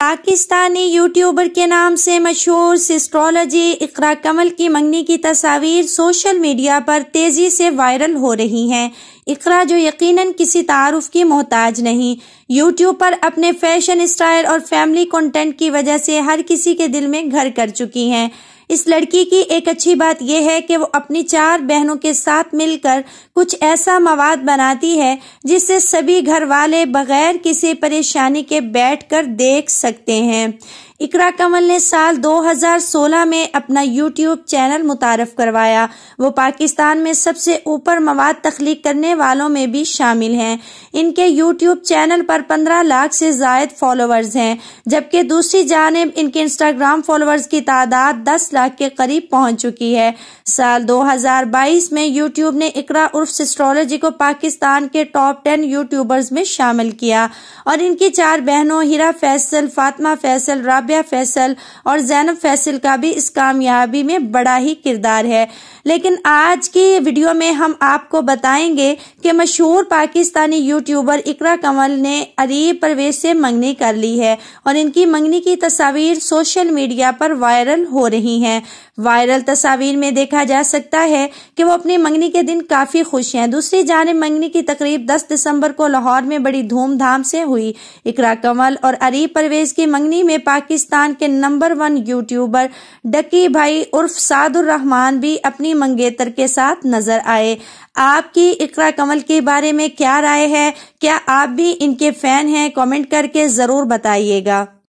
Pakistani YouTuber के नाम से मशहूर सिस्ट्रोलॉजी इकरा कमल की मंगनी की तस्वीर सोशल मीडिया पर तेजी से वायरल हो रही हैं इकरा जो यकीनन किसी तारुफ़ की मोहताज नहीं यूट्यूब पर अपने फैशन स्टाइल और फैमिली कंटेंट की वजह से हर किसी के दिल में घर कर चुकी हैं इस लड़की की एक अच्छी बात यह है कि वो अपनी चार बहनों के साथ मिलकर कुछ ऐसा मवाद बनाती है जिससे सभी घर वाले बगैर किसी परेशानी के बैठकर देख सकते हैं इकरा कमल ने साल 2016 में अपना यूट्यूब चैनल मुतारफ करवाया वो पाकिस्तान में सबसे ऊपर मवाद तख्लीक करने वालों में भी शामिल हैं इनके यूट्यूब चैनल पर 15 लाख से जायद फॉलोअर्स हैं जबकि दूसरी जानब इनके इंस्टाग्राम फॉलोअर्स की तादाद 10 लाख के करीब पहुंच चुकी है साल 2022 में यूट्यूब ने इकरा उर्फ सिस्ट्रोलॉजी को पाकिस्तान के टॉप टेन यूट्यूबर्स में शामिल किया और इनकी चार बहनों हिरा फैसल फातमा फैसल राब राबिया फैसल और जैनब फैसल का भी इस कामयाबी में बड़ा ही किरदार है लेकिन आज की वीडियो में हम आपको बताएंगे कि मशहूर पाकिस्तानी यूट्यूबर इकरा कंवल ने अरीब परवेज से मंगनी कर ली है और इनकी मंगनी की तस्वीर सोशल मीडिया पर वायरल हो रही हैं वायरल तस्वीर में देखा जा सकता है कि वो अपनी मंगनी के दिन काफी खुश हैं दूसरी जाने मंगनी की तकरीब 10 दिसंबर को लाहौर में बड़ी धूमधाम से हुई इकरा कंवल और अरीब परवेज की मंगनी में पाकिस्तान पाकिस्तान के नंबर वन यूट्यूबर डकी भाई उर्फ सादुर रहमान भी अपनी मंगेतर के साथ नजर आए आपकी इकरा कमल के बारे में क्या राय है क्या आप भी इनके फैन हैं कमेंट करके जरूर बताइएगा